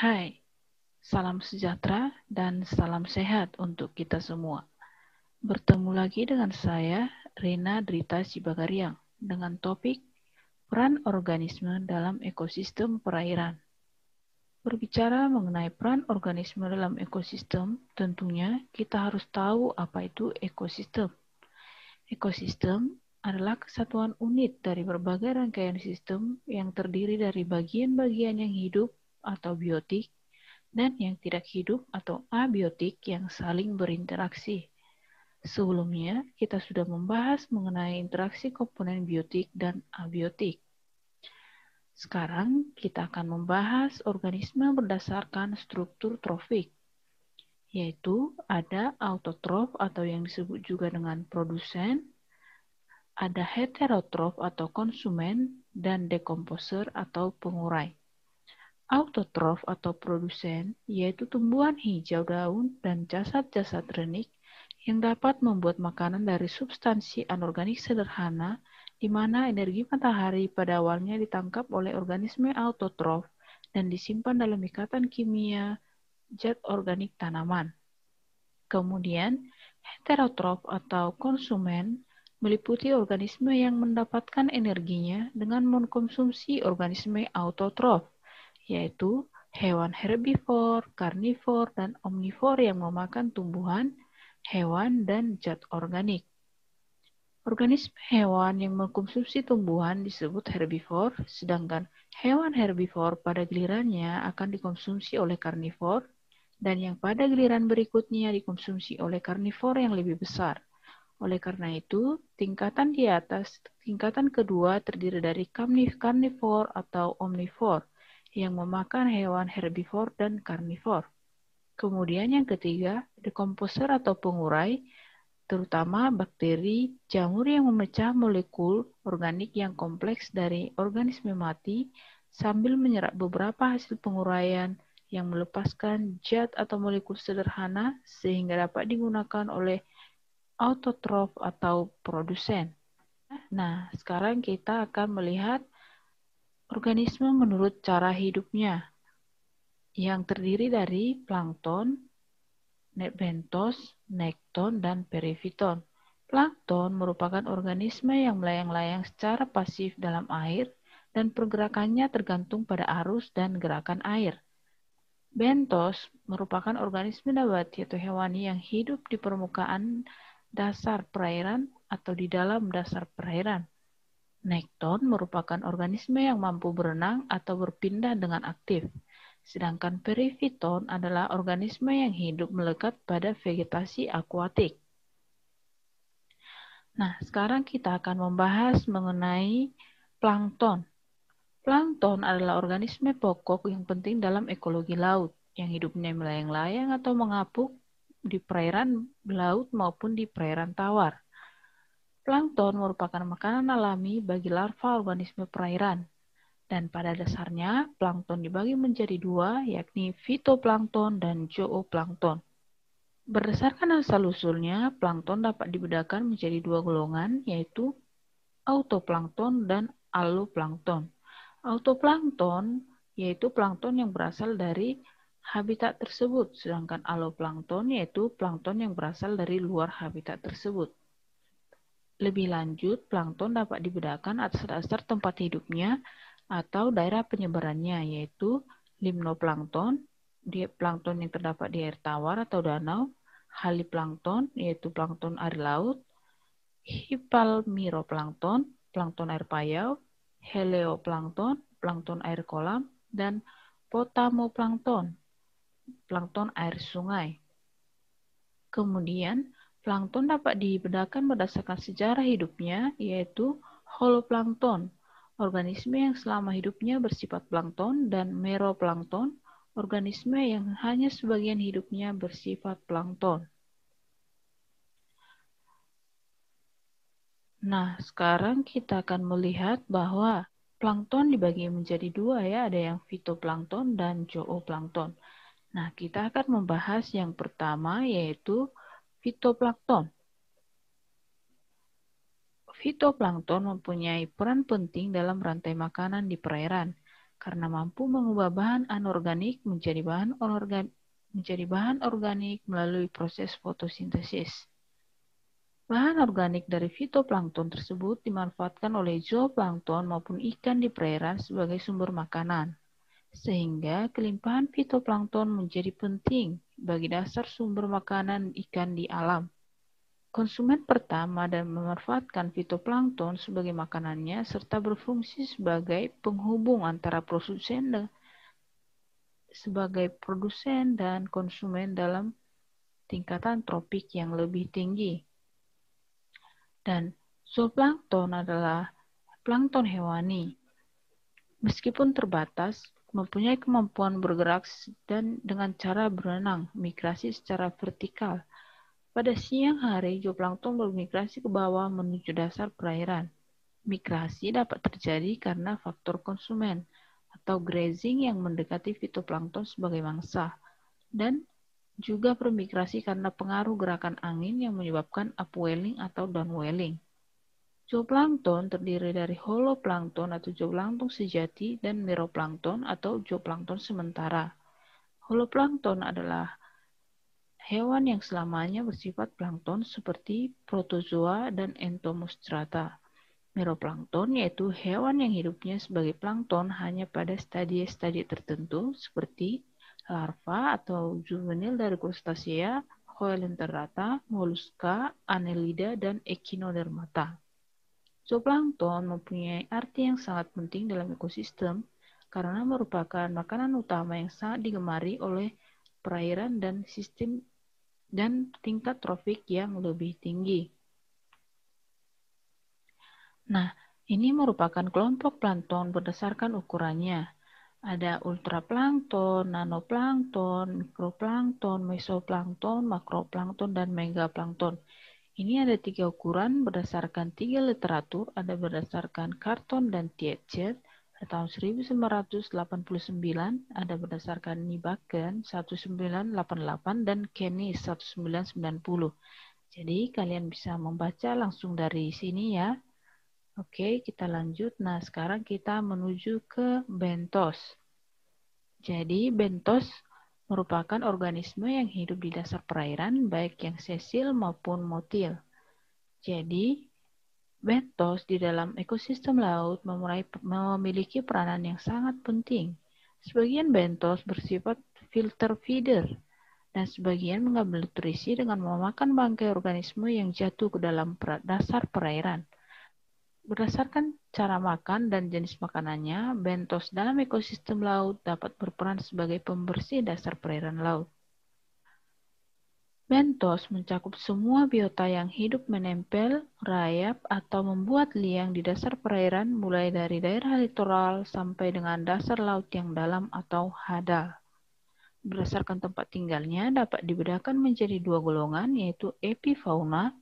Hai, salam sejahtera dan salam sehat untuk kita semua. Bertemu lagi dengan saya, Rena Drita Sibagariang, dengan topik Peran Organisme dalam Ekosistem Perairan. Berbicara mengenai peran organisme dalam ekosistem, tentunya kita harus tahu apa itu ekosistem. Ekosistem adalah kesatuan unit dari berbagai rangkaian sistem yang terdiri dari bagian-bagian yang hidup atau biotik dan yang tidak hidup atau abiotik yang saling berinteraksi. Sebelumnya, kita sudah membahas mengenai interaksi komponen biotik dan abiotik. Sekarang, kita akan membahas organisme berdasarkan struktur trofik, yaitu ada autotrof atau yang disebut juga dengan produsen, ada heterotrof atau konsumen, dan dekomposer atau pengurai. Autotrof atau produsen, yaitu tumbuhan hijau daun dan jasad-jasad renik yang dapat membuat makanan dari substansi anorganik sederhana, di mana energi matahari pada awalnya ditangkap oleh organisme autotrof dan disimpan dalam ikatan kimia zat organik tanaman. Kemudian, heterotrof atau konsumen meliputi organisme yang mendapatkan energinya dengan mengkonsumsi organisme autotrof yaitu hewan herbivor, karnivor, dan omnivor yang memakan tumbuhan, hewan, dan zat organik. Organisme hewan yang mengkonsumsi tumbuhan disebut herbivor, sedangkan hewan herbivor pada gilirannya akan dikonsumsi oleh karnivor, dan yang pada giliran berikutnya dikonsumsi oleh karnivor yang lebih besar. Oleh karena itu, tingkatan di atas, tingkatan kedua terdiri dari karnivor atau omnivor, yang memakan hewan herbivor dan karnivor. Kemudian yang ketiga, dekomposer atau pengurai, terutama bakteri, jamur yang memecah molekul organik yang kompleks dari organisme mati sambil menyerap beberapa hasil penguraian yang melepaskan zat atau molekul sederhana sehingga dapat digunakan oleh autotrof atau produsen. Nah, sekarang kita akan melihat organisme menurut cara hidupnya yang terdiri dari plankton, bentos, nekton, dan perifiton. Plankton merupakan organisme yang melayang-layang secara pasif dalam air dan pergerakannya tergantung pada arus dan gerakan air. Bentos merupakan organisme nabati atau hewani yang hidup di permukaan dasar perairan atau di dalam dasar perairan. Nekton merupakan organisme yang mampu berenang atau berpindah dengan aktif, sedangkan periviton adalah organisme yang hidup melekat pada vegetasi akuatik. Nah, sekarang kita akan membahas mengenai plankton. Plankton adalah organisme pokok yang penting dalam ekologi laut, yang hidupnya melayang-layang atau mengapuk di perairan laut maupun di perairan tawar. Plankton merupakan makanan alami bagi larva organisme perairan. Dan pada dasarnya, plankton dibagi menjadi dua, yakni fitoplankton dan zooplankton. Berdasarkan asal-usulnya, plankton dapat dibedakan menjadi dua golongan, yaitu autoplankton dan alloplankton. Autoplankton yaitu plankton yang berasal dari habitat tersebut, sedangkan alloplankton, yaitu plankton yang berasal dari luar habitat tersebut. Lebih lanjut, plankton dapat dibedakan atas dasar tempat hidupnya atau daerah penyebarannya, yaitu limnoplankton, plankton yang terdapat di air tawar atau danau, haliplankton, yaitu plankton air laut, hipalmiroplankton, plankton air payau, heleoplankton, plankton air kolam, dan potamoplankton, plankton air sungai. Kemudian, Plankton dapat dibedakan berdasarkan sejarah hidupnya, yaitu holoplankton, organisme yang selama hidupnya bersifat plankton, dan meroplankton, organisme yang hanya sebagian hidupnya bersifat plankton. Nah, sekarang kita akan melihat bahwa plankton dibagi menjadi dua ya, ada yang fitoplankton dan zooplankton. Nah, kita akan membahas yang pertama yaitu fitoplankton. Fitoplankton mempunyai peran penting dalam rantai makanan di perairan karena mampu mengubah bahan anorganik menjadi bahan organik menjadi bahan organik melalui proses fotosintesis. Bahan organik dari fitoplankton tersebut dimanfaatkan oleh zooplankton maupun ikan di perairan sebagai sumber makanan sehingga kelimpahan fitoplankton menjadi penting bagi dasar sumber makanan ikan di alam. Konsumen pertama dan memanfaatkan fitoplankton sebagai makanannya serta berfungsi sebagai penghubung antara produsen dan sebagai produsen dan konsumen dalam tingkatan tropik yang lebih tinggi. Dan zooplankton adalah plankton hewani. Meskipun terbatas, mempunyai kemampuan bergerak dan dengan cara berenang, migrasi secara vertikal. Pada siang hari, zooplankton bermigrasi ke bawah menuju dasar perairan. Migrasi dapat terjadi karena faktor konsumen atau grazing yang mendekati fitoplankton sebagai mangsa dan juga bermigrasi karena pengaruh gerakan angin yang menyebabkan upwelling atau downwelling. Zooplankton terdiri dari holoplankton atau zooplankton sejati dan meroplankton atau zooplankton sementara. Holoplankton adalah hewan yang selamanya bersifat plankton seperti protozoa dan entomostrata. Meroplankton yaitu hewan yang hidupnya sebagai plankton hanya pada stadie-stadie tertentu seperti larva atau juvenil dari crustacea, coelenterata, moluska, anelida, dan echinodermata. Zooplankton mempunyai arti yang sangat penting dalam ekosistem karena merupakan makanan utama yang sangat digemari oleh perairan dan sistem dan tingkat trofik yang lebih tinggi. Nah, ini merupakan kelompok plankton berdasarkan ukurannya. Ada ultraplankton, nanoplankton, mikroplankton, mesoplankton, makroplankton, dan megaplankton. Ini ada tiga ukuran berdasarkan tiga literatur, ada berdasarkan karton dan Tietjen tahun 1989, ada berdasarkan Nibaken 1988 dan Kenny 1990. Jadi kalian bisa membaca langsung dari sini ya. Oke, kita lanjut. Nah, sekarang kita menuju ke bentos. Jadi bentos merupakan organisme yang hidup di dasar perairan, baik yang sesil maupun motil. Jadi, bentos di dalam ekosistem laut memiliki peranan yang sangat penting. Sebagian bentos bersifat filter feeder, dan sebagian mengambil nutrisi dengan memakan bangkai organisme yang jatuh ke dalam dasar perairan. Berdasarkan cara makan dan jenis makanannya, bentos dalam ekosistem laut dapat berperan sebagai pembersih dasar perairan laut. Bentos mencakup semua biota yang hidup menempel, rayap, atau membuat liang di dasar perairan mulai dari daerah litoral sampai dengan dasar laut yang dalam atau hadal. Berdasarkan tempat tinggalnya dapat dibedakan menjadi dua golongan yaitu epifauna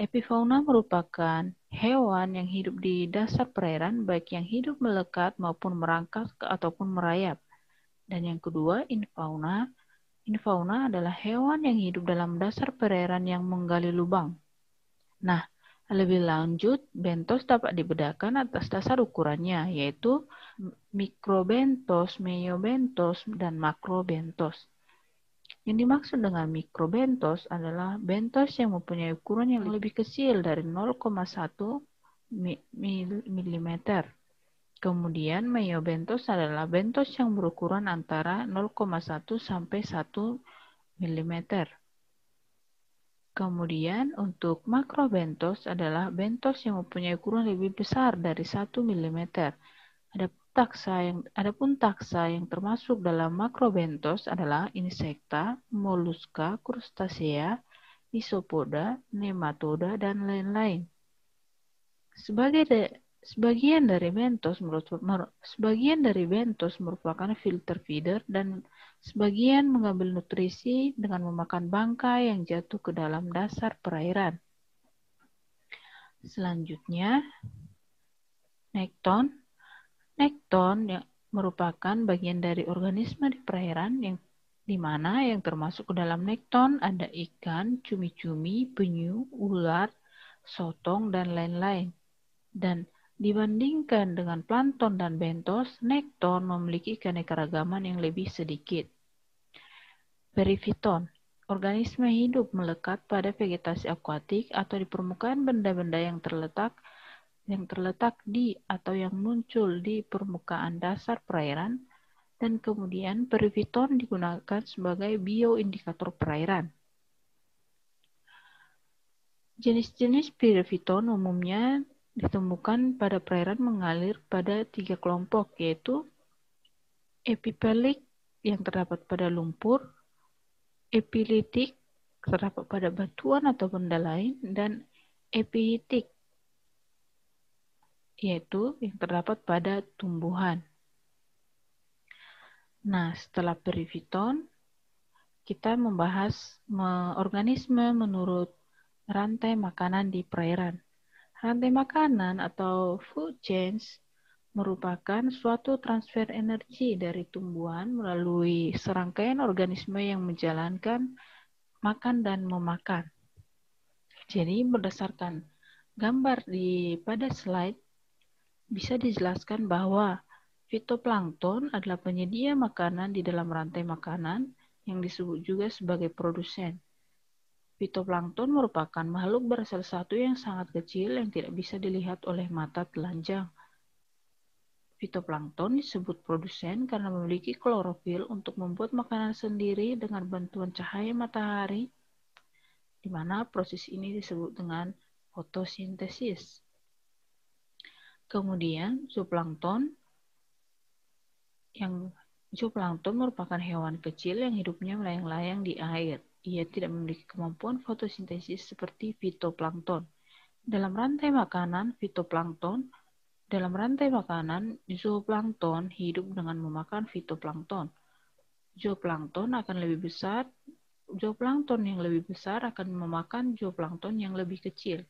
Epifauna merupakan hewan yang hidup di dasar perairan baik yang hidup melekat maupun merangkak ataupun merayap. Dan yang kedua, infauna. Infauna adalah hewan yang hidup dalam dasar perairan yang menggali lubang. Nah, lebih lanjut, bentos dapat dibedakan atas dasar ukurannya, yaitu mikrobentos, meiobentos, dan makrobentos. Yang dimaksud dengan mikrobentos adalah bentos yang mempunyai ukuran yang lebih kecil dari 0,1 mm. Kemudian meiobentos adalah bentos yang berukuran antara 0,1 sampai 1 mm. Kemudian untuk makrobentos adalah bentos yang mempunyai ukuran lebih besar dari 1 mm. Taksa yang adapun taksa yang termasuk dalam makrobentos adalah insekta, moluska, krustasea, isopoda, nematoda dan lain-lain. Sebagai de, sebagian dari bentos merupakan sebagian dari bentos merupakan filter feeder dan sebagian mengambil nutrisi dengan memakan bangkai yang jatuh ke dalam dasar perairan. Selanjutnya, nekton Nekton yang merupakan bagian dari organisme di perairan yang di mana yang termasuk ke dalam nekton ada ikan, cumi-cumi, penyu, ular, sotong, dan lain-lain. Dan dibandingkan dengan plankton dan bentos, nekton memiliki keanekaragaman yang lebih sedikit. Periviton Organisme hidup melekat pada vegetasi akuatik atau di permukaan benda-benda yang terletak yang terletak di atau yang muncul di permukaan dasar perairan dan kemudian periviton digunakan sebagai bioindikator perairan. Jenis-jenis periviton umumnya ditemukan pada perairan mengalir pada tiga kelompok yaitu epipelik yang terdapat pada lumpur, epilitik terdapat pada batuan atau benda lain, dan epiitik yaitu yang terdapat pada tumbuhan. Nah, setelah periviton, kita membahas organisme menurut rantai makanan di perairan. Rantai makanan atau food chains merupakan suatu transfer energi dari tumbuhan melalui serangkaian organisme yang menjalankan makan dan memakan. Jadi berdasarkan gambar di pada slide bisa dijelaskan bahwa fitoplankton adalah penyedia makanan di dalam rantai makanan yang disebut juga sebagai produsen. Fitoplankton merupakan makhluk bersel satu yang sangat kecil yang tidak bisa dilihat oleh mata telanjang. Fitoplankton disebut produsen karena memiliki klorofil untuk membuat makanan sendiri dengan bantuan cahaya matahari, di mana proses ini disebut dengan fotosintesis. Kemudian zooplankton yang zooplankton merupakan hewan kecil yang hidupnya melayang-layang di air. Ia tidak memiliki kemampuan fotosintesis seperti fitoplankton. Dalam rantai makanan, fitoplankton dalam rantai makanan, zooplankton hidup dengan memakan fitoplankton. Zooplankton akan lebih besar, zooplankton yang lebih besar akan memakan zooplankton yang lebih kecil.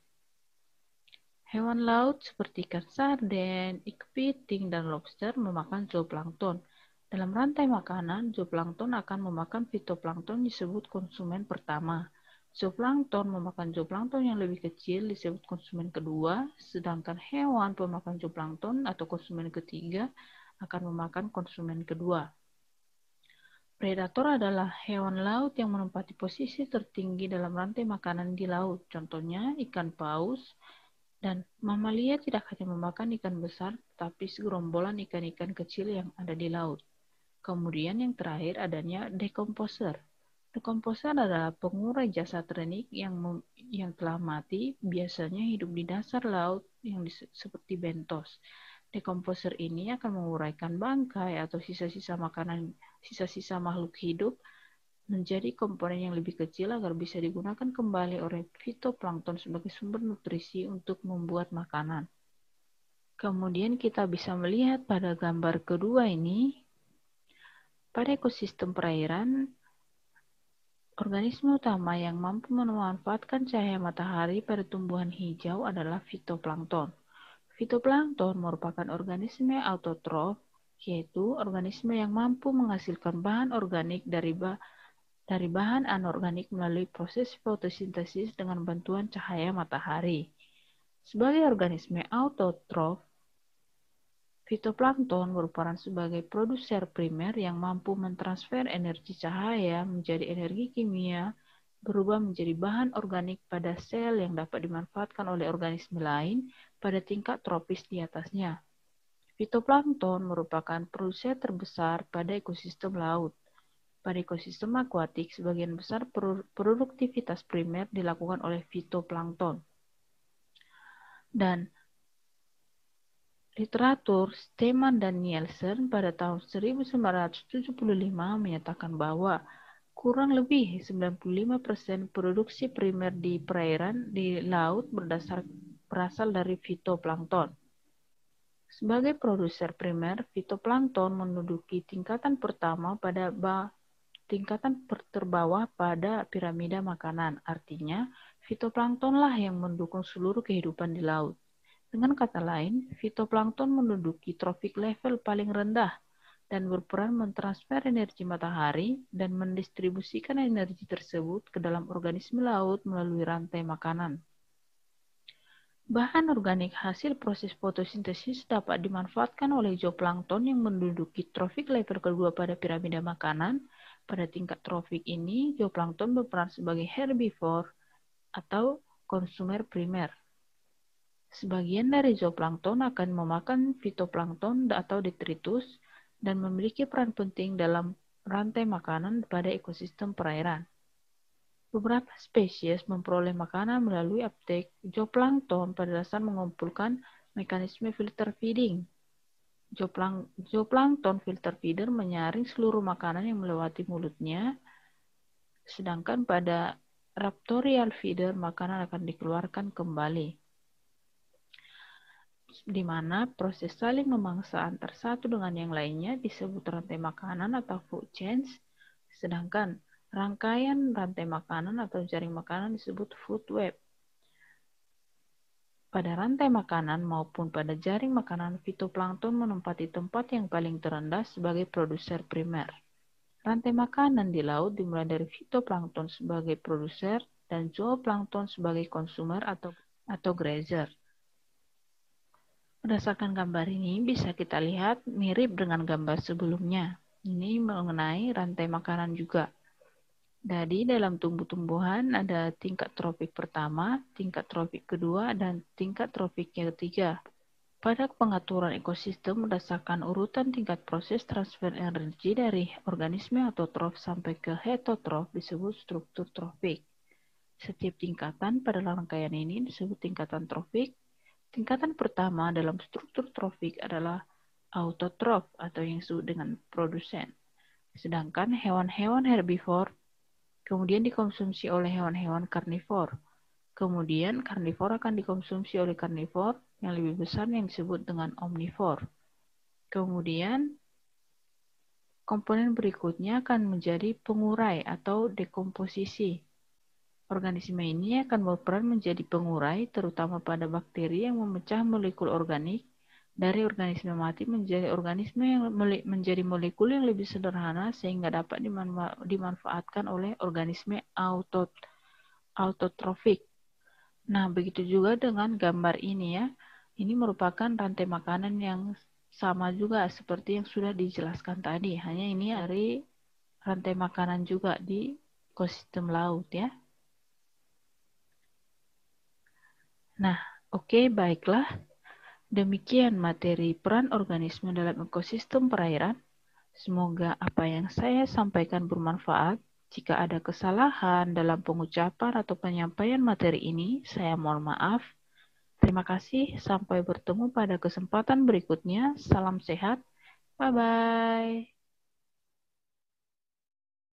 Hewan laut seperti ikan sarden, ikpiting, dan lobster memakan zooplankton. Dalam rantai makanan, zooplankton akan memakan fitoplankton disebut konsumen pertama. Zooplankton memakan zooplankton yang lebih kecil disebut konsumen kedua, sedangkan hewan pemakan zooplankton atau konsumen ketiga akan memakan konsumen kedua. Predator adalah hewan laut yang menempati posisi tertinggi dalam rantai makanan di laut. Contohnya ikan paus, dan mamalia tidak hanya memakan ikan besar, tapi segerombolan ikan-ikan kecil yang ada di laut. Kemudian yang terakhir adanya dekomposer. Dekomposer adalah pengurai jasa trenik yang yang telah mati, biasanya hidup di dasar laut yang seperti bentos. Dekomposer ini akan menguraikan bangkai atau sisa-sisa makanan, sisa-sisa makhluk hidup menjadi komponen yang lebih kecil agar bisa digunakan kembali oleh fitoplankton sebagai sumber nutrisi untuk membuat makanan. Kemudian kita bisa melihat pada gambar kedua ini, pada ekosistem perairan, organisme utama yang mampu memanfaatkan cahaya matahari pada tumbuhan hijau adalah fitoplankton. Fitoplankton merupakan organisme autotrof, yaitu organisme yang mampu menghasilkan bahan organik dari bahan dari bahan anorganik melalui proses fotosintesis dengan bantuan cahaya matahari. Sebagai organisme autotrof, fitoplankton berperan sebagai produser primer yang mampu mentransfer energi cahaya menjadi energi kimia berubah menjadi bahan organik pada sel yang dapat dimanfaatkan oleh organisme lain pada tingkat tropis di atasnya. Fitoplankton merupakan produser terbesar pada ekosistem laut. Pada ekosistem akuatik, sebagian besar produktivitas primer dilakukan oleh fitoplankton. Dan literatur Steman dan Nielsen pada tahun 1975 menyatakan bahwa kurang lebih 95% produksi primer di perairan di laut berdasar berasal dari fitoplankton. Sebagai produser primer, fitoplankton menduduki tingkatan pertama pada ba tingkatan terbawah pada piramida makanan. Artinya, fitoplanktonlah yang mendukung seluruh kehidupan di laut. Dengan kata lain, fitoplankton menduduki trofik level paling rendah dan berperan mentransfer energi matahari dan mendistribusikan energi tersebut ke dalam organisme laut melalui rantai makanan. Bahan organik hasil proses fotosintesis dapat dimanfaatkan oleh zooplankton yang menduduki trofik level kedua pada piramida makanan pada tingkat trofik ini, zooplankton berperan sebagai herbivore atau konsumer primer. Sebagian dari zooplankton akan memakan fitoplankton atau detritus dan memiliki peran penting dalam rantai makanan pada ekosistem perairan. Beberapa spesies memperoleh makanan melalui uptake zooplankton pada dasar mengumpulkan mekanisme filter feeding Zooplank zooplankton filter feeder menyaring seluruh makanan yang melewati mulutnya, sedangkan pada raptorial feeder makanan akan dikeluarkan kembali. Di mana proses saling memangsa antar satu dengan yang lainnya disebut rantai makanan atau food chains, sedangkan rangkaian rantai makanan atau jaring makanan disebut food web. Pada rantai makanan maupun pada jaring makanan, fitoplankton menempati tempat yang paling terendah sebagai produser primer. Rantai makanan di laut dimulai dari fitoplankton sebagai produser dan zooplankton sebagai konsumer atau atau grazer. Berdasarkan gambar ini bisa kita lihat mirip dengan gambar sebelumnya. Ini mengenai rantai makanan juga. Jadi dalam tumbuh-tumbuhan ada tingkat tropik pertama, tingkat tropik kedua, dan tingkat tropik yang ketiga. Pada pengaturan ekosistem berdasarkan urutan tingkat proses transfer energi dari organisme autotrof sampai ke heterotrof disebut struktur tropik. Setiap tingkatan pada rangkaian ini disebut tingkatan tropik. Tingkatan pertama dalam struktur tropik adalah autotrof atau yang disebut dengan produsen. Sedangkan hewan-hewan herbivore kemudian dikonsumsi oleh hewan-hewan karnivor. Kemudian karnivor akan dikonsumsi oleh karnivor yang lebih besar yang disebut dengan omnivor. Kemudian komponen berikutnya akan menjadi pengurai atau dekomposisi. Organisme ini akan berperan menjadi pengurai terutama pada bakteri yang memecah molekul organik dari organisme mati menjadi organisme yang menjadi molekul yang lebih sederhana sehingga dapat dimanfa dimanfaatkan oleh organisme autot autotrofik. Nah, begitu juga dengan gambar ini ya. Ini merupakan rantai makanan yang sama juga seperti yang sudah dijelaskan tadi. Hanya ini dari rantai makanan juga di ekosistem laut ya. Nah, oke okay, baiklah. Demikian materi peran organisme dalam ekosistem perairan. Semoga apa yang saya sampaikan bermanfaat. Jika ada kesalahan dalam pengucapan atau penyampaian materi ini, saya mohon maaf. Terima kasih, sampai bertemu pada kesempatan berikutnya. Salam sehat, bye bye.